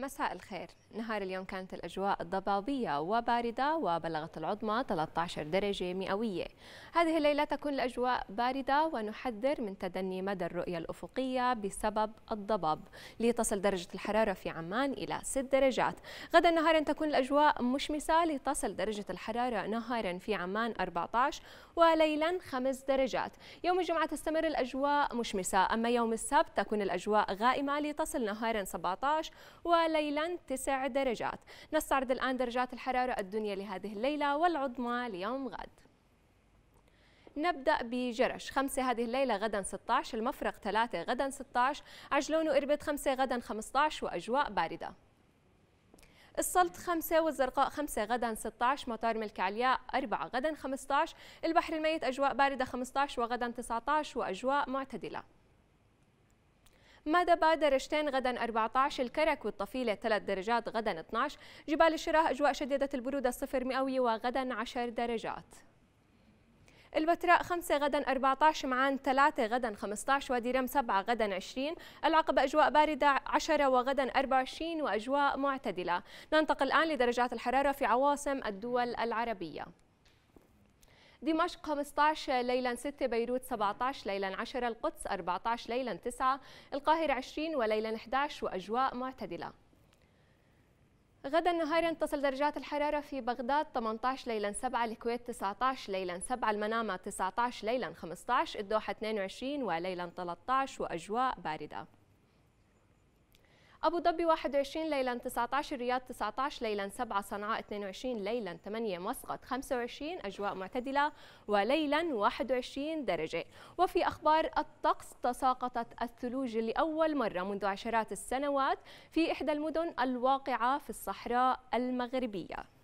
مساء الخير نهار اليوم كانت الأجواء ضبابية وباردة وبلغت العظمى 13 درجة مئوية هذه الليلة تكون الأجواء باردة ونحذر من تدني مدى الرؤية الأفقية بسبب الضباب لتصل درجة الحرارة في عمان إلى 6 درجات غدا نهارا تكون الأجواء مشمسة لتصل درجة الحرارة نهارا في عمان 14 وليلا 5 درجات يوم الجمعة تستمر الأجواء مشمسة أما يوم السبت تكون الأجواء غائمة لتصل نهارا 17 وليلا ليلا 9 درجات نستعرض الآن درجات الحرارة الدنيا لهذه الليلة والعظمى ليوم غد نبدأ بجرش 5 هذه الليلة غدا 16 المفرق 3 غدا 16 عجلون وإربد 5 غدا 15 وأجواء باردة السلط 5 والزرقاء 5 غدا 16 مطار ملك علياء 4 غدا 15 البحر الميت أجواء باردة 15 وغدا 19 وأجواء معتدلة مادبا درجتين غدا 14 الكرك والطفيلة 3 درجات غدا 12 جبال الشراء أجواء شديدة البرودة صفر مئوية وغدا 10 درجات البتراء 5 غدا 14 معان 3 غدا 15 وادي رم 7 غدا 20 العقبة أجواء باردة 10 وغدا 24 وأجواء معتدلة ننتقل الآن لدرجات الحرارة في عواصم الدول العربية دمشق 15 ليلا 6 بيروت 17 ليلا 10 القدس 14 ليلا 9 القاهرة 20 وليلا 11 وأجواء معتدلة غدا نهارا تصل درجات الحرارة في بغداد 18 ليلا 7 الكويت 19 ليلا 7 المنامة 19 ليلا 15 الدوحة 22 وليلا 13 وأجواء باردة أبو ظبي 21 ليلا 19 رياض 19 ليلا 7 صنعاء 22 ليلا 8 مسقط 25 أجواء معتدلة وليلا 21 درجة وفي أخبار الطقس تساقطت الثلوج لأول مرة منذ عشرات السنوات في إحدى المدن الواقعة في الصحراء المغربية